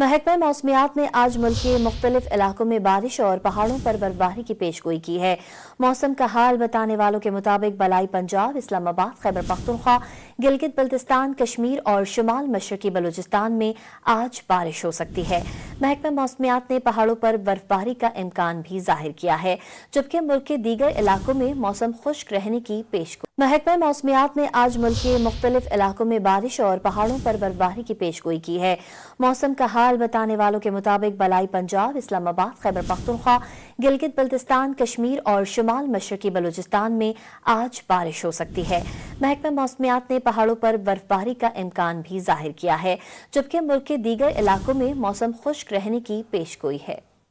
महकमा मौसमियात ने आज मुल्क के मुख्तलिफ इलाकों में बारिश और पहाड़ों पर बर्फबारी की पेशगोई की है मौसम का हाल बताने वालों के मुताबिक बलाई पंजाब इस्लामाबाद खैबर पख्तनख्वा गिलगित बल्तिस्तान कश्मीर और शुमाल मशरकी बलूचिस्तान में आज बारिश हो सकती है महकमा मौसमियात ने पहाड़ों पर बर्फबारी का इम्कान भी जाहिर किया है जबकि मुल्क के दीगर इलाकों में मौसम खुश्क रहने की पेश महकमा मौसमियात ने आज मुल्क के मुख्तलिफ इलाकों में बारिश और पहाड़ों पर बर्फबारी की पेश गोई की है मौसम का हाल बताने वालों के मुताबिक बलाई पंजाब इस्लामाबाद खैबर पख्तनख्वा गिलगित बल्तिस्तान कश्मीर और शुमाल मशरकी बलूचिस्तान में आज बारिश हो सकती है महकमा मौसमियात ने पहाड़ों पर बर्फबारी का इम्कान भी जाहिर किया है जबकि मुल्क के दीगर इलाकों में मौसम खुश्क रहने की पेश गोई है